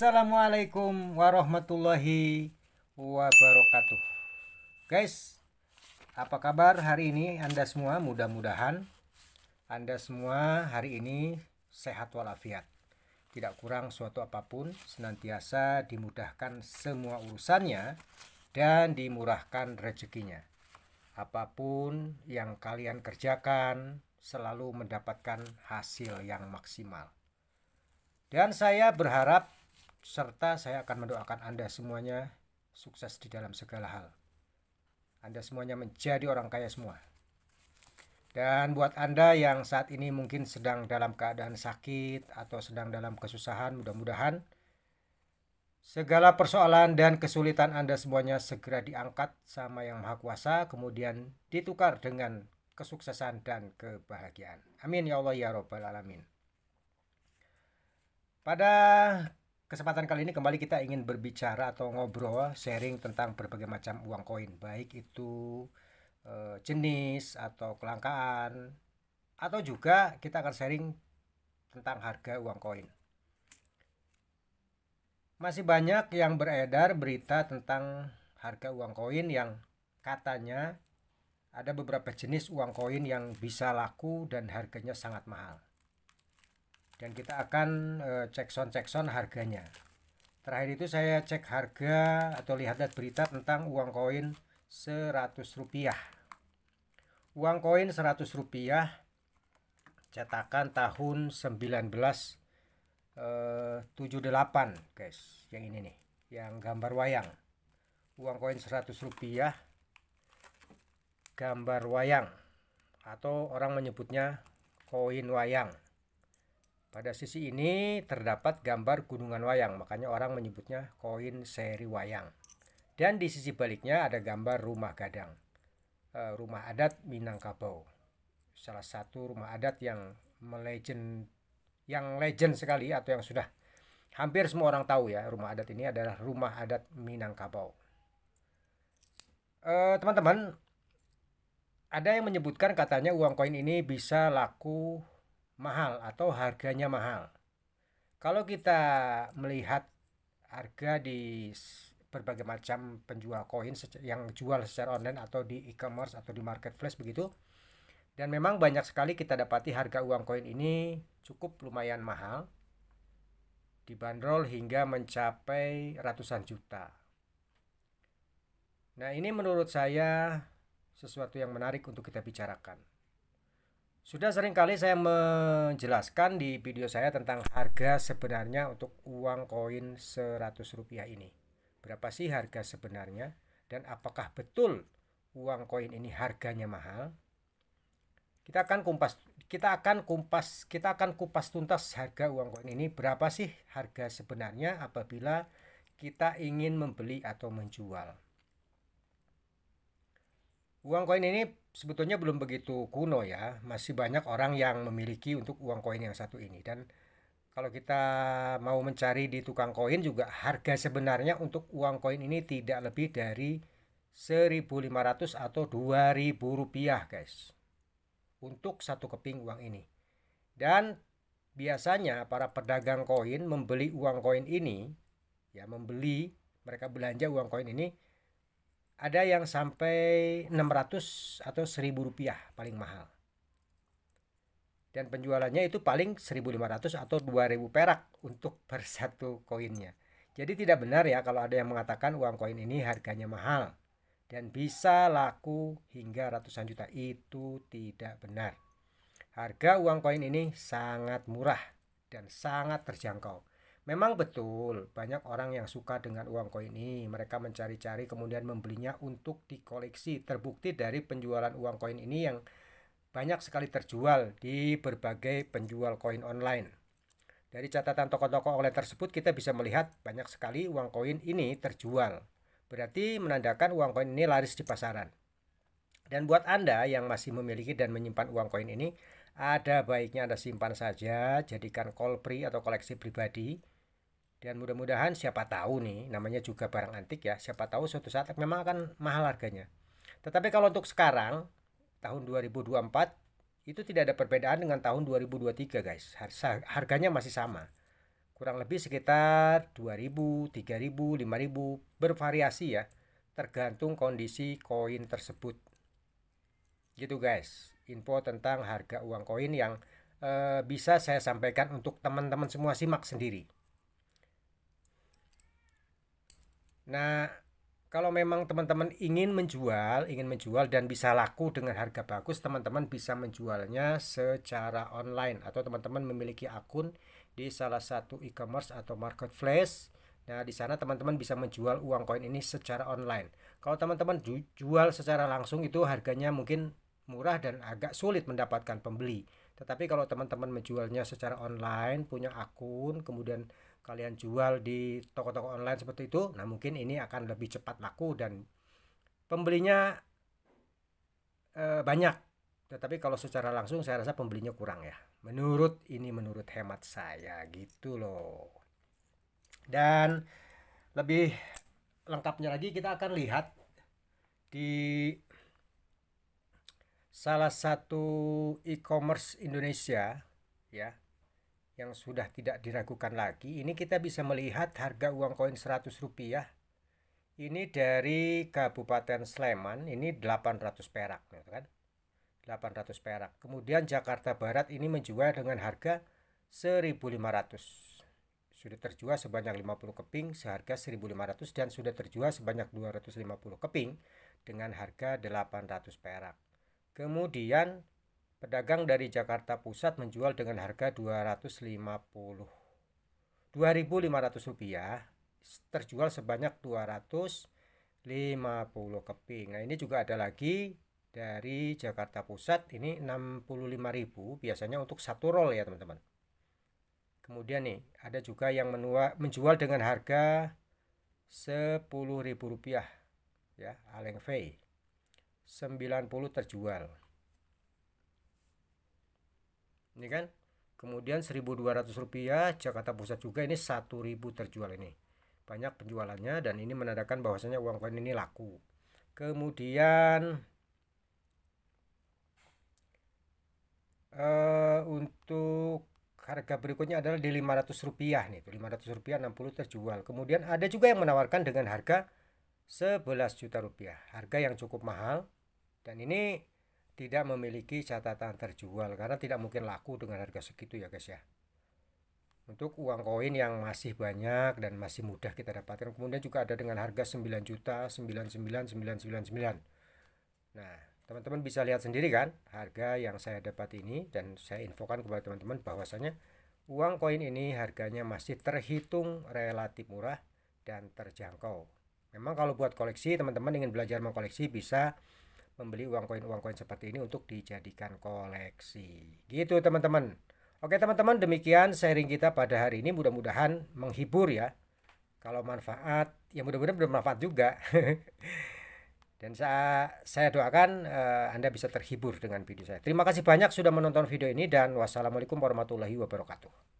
Assalamualaikum warahmatullahi wabarakatuh Guys, apa kabar hari ini Anda semua? Mudah-mudahan Anda semua hari ini sehat walafiat Tidak kurang suatu apapun Senantiasa dimudahkan semua urusannya Dan dimurahkan rezekinya Apapun yang kalian kerjakan Selalu mendapatkan hasil yang maksimal dan saya berharap serta saya akan mendoakan Anda semuanya sukses di dalam segala hal. Anda semuanya menjadi orang kaya semua. Dan buat Anda yang saat ini mungkin sedang dalam keadaan sakit atau sedang dalam kesusahan, mudah-mudahan segala persoalan dan kesulitan Anda semuanya segera diangkat sama Yang Maha Kuasa, kemudian ditukar dengan kesuksesan dan kebahagiaan. Amin ya Allah ya Rabbal Alamin. Pada Kesempatan kali ini kembali kita ingin berbicara atau ngobrol sharing tentang berbagai macam uang koin, baik itu e, jenis atau kelangkaan atau juga kita akan sharing tentang harga uang koin. Masih banyak yang beredar berita tentang harga uang koin yang katanya ada beberapa jenis uang koin yang bisa laku dan harganya sangat mahal dan kita akan eh, cek sound cek sound harganya. Terakhir itu saya cek harga atau lihat berita tentang uang koin 100 rupiah Uang koin 100 rupiah cetakan tahun 1978, eh, guys. Yang ini nih, yang gambar wayang. Uang koin 100 rupiah gambar wayang atau orang menyebutnya koin wayang. Pada sisi ini terdapat gambar gunungan wayang, makanya orang menyebutnya koin seri wayang. Dan di sisi baliknya ada gambar rumah gadang, eh, rumah adat Minangkabau. Salah satu rumah adat yang melegend, yang legend sekali atau yang sudah hampir semua orang tahu ya rumah adat ini adalah rumah adat Minangkabau. Eh, teman-teman, ada yang menyebutkan katanya uang koin ini bisa laku mahal atau harganya mahal. Kalau kita melihat harga di berbagai macam penjual koin yang jual secara online atau di e-commerce atau di marketplace begitu. Dan memang banyak sekali kita dapati harga uang koin ini cukup lumayan mahal. Dibanderol hingga mencapai ratusan juta. Nah, ini menurut saya sesuatu yang menarik untuk kita bicarakan. Sudah sering kali saya menjelaskan di video saya tentang harga sebenarnya untuk uang koin 100 rupiah ini. Berapa sih harga sebenarnya? Dan apakah betul uang koin ini harganya mahal? Kita akan kumpas kita akan kumpas kita akan kupas tuntas harga uang koin ini berapa sih harga sebenarnya apabila kita ingin membeli atau menjual. Uang koin ini sebetulnya belum begitu kuno ya. Masih banyak orang yang memiliki untuk uang koin yang satu ini dan kalau kita mau mencari di tukang koin juga harga sebenarnya untuk uang koin ini tidak lebih dari 1.500 atau 2.000 rupiah guys untuk satu keping uang ini dan biasanya para pedagang koin membeli uang koin ini ya membeli mereka belanja uang koin ini ada yang sampai 600 atau 1000 rupiah paling mahal dan penjualannya itu paling 1500 atau 2000 perak untuk per satu koinnya jadi tidak benar ya kalau ada yang mengatakan uang koin ini harganya mahal dan bisa laku hingga ratusan juta itu tidak benar harga uang koin ini sangat murah dan sangat terjangkau Memang betul, banyak orang yang suka dengan uang koin ini. Mereka mencari-cari kemudian membelinya untuk dikoleksi. Terbukti dari penjualan uang koin ini yang banyak sekali terjual di berbagai penjual koin online. Dari catatan toko-toko online tersebut kita bisa melihat banyak sekali uang koin ini terjual. Berarti menandakan uang koin ini laris di pasaran. Dan buat Anda yang masih memiliki dan menyimpan uang koin ini, ada baiknya Anda simpan saja, jadikan kolpri atau koleksi pribadi dan mudah-mudahan siapa tahu nih, namanya juga barang antik ya, siapa tahu suatu saat memang akan mahal harganya. Tetapi kalau untuk sekarang, tahun 2024, itu tidak ada perbedaan dengan tahun 2023 guys. Harganya masih sama. Kurang lebih sekitar 2000, 3000, 5000 bervariasi ya, tergantung kondisi koin tersebut. Gitu guys, info tentang harga uang koin yang e, bisa saya sampaikan untuk teman-teman semua simak sendiri. Nah, kalau memang teman-teman ingin menjual, ingin menjual dan bisa laku dengan harga bagus, teman-teman bisa menjualnya secara online atau teman-teman memiliki akun di salah satu e-commerce atau marketplace. Nah, di sana teman-teman bisa menjual uang koin ini secara online. Kalau teman-teman jual secara langsung itu harganya mungkin murah dan agak sulit mendapatkan pembeli. Tetapi kalau teman-teman menjualnya secara online, punya akun, kemudian kalian jual di toko-toko online seperti itu nah mungkin ini akan lebih cepat laku dan pembelinya e, banyak tetapi kalau secara langsung saya rasa pembelinya kurang ya menurut ini menurut hemat saya gitu loh dan lebih lengkapnya lagi kita akan lihat di salah satu e-commerce Indonesia ya yang sudah tidak diragukan lagi. Ini kita bisa melihat harga uang koin 100 rupiah. Ini dari Kabupaten Sleman, ini 800 perak, ya kan? 800 perak. Kemudian Jakarta Barat ini menjual dengan harga 1.500. Sudah terjual sebanyak 50 keping seharga 1.500 dan sudah terjual sebanyak 250 keping dengan harga 800 perak. Kemudian Pedagang dari Jakarta Pusat menjual dengan harga 250 2.500 rupiah terjual sebanyak 250 keping. Nah, ini juga ada lagi dari Jakarta Pusat ini 65.000 biasanya untuk satu roll ya, teman-teman. Kemudian nih, ada juga yang menua, menjual dengan harga Rp10.000 ya, Aleng V. 90 terjual ini kan kemudian 1200 rupiah Jakarta Pusat juga ini 1000 terjual ini banyak penjualannya dan ini menandakan bahwasanya uang koin ini laku kemudian uh, untuk harga berikutnya adalah di 500 rupiah nih 500 rupiah 60 terjual kemudian ada juga yang menawarkan dengan harga 11 juta rupiah harga yang cukup mahal dan ini tidak memiliki catatan terjual karena tidak mungkin laku dengan harga segitu ya guys ya untuk uang koin yang masih banyak dan masih mudah kita dapatkan kemudian juga ada dengan harga 9 juta 99999 nah teman-teman bisa lihat sendiri kan harga yang saya dapat ini dan saya infokan kepada teman-teman bahwasanya uang koin ini harganya masih terhitung relatif murah dan terjangkau memang kalau buat koleksi teman-teman ingin belajar mengkoleksi bisa membeli uang koin-uang koin seperti ini untuk dijadikan koleksi. Gitu teman-teman. Oke teman-teman demikian sharing kita pada hari ini mudah-mudahan menghibur ya. Kalau manfaat ya mudah-mudahan bermanfaat juga. Dan saya, saya doakan uh, Anda bisa terhibur dengan video saya. Terima kasih banyak sudah menonton video ini dan wassalamualaikum warahmatullahi wabarakatuh.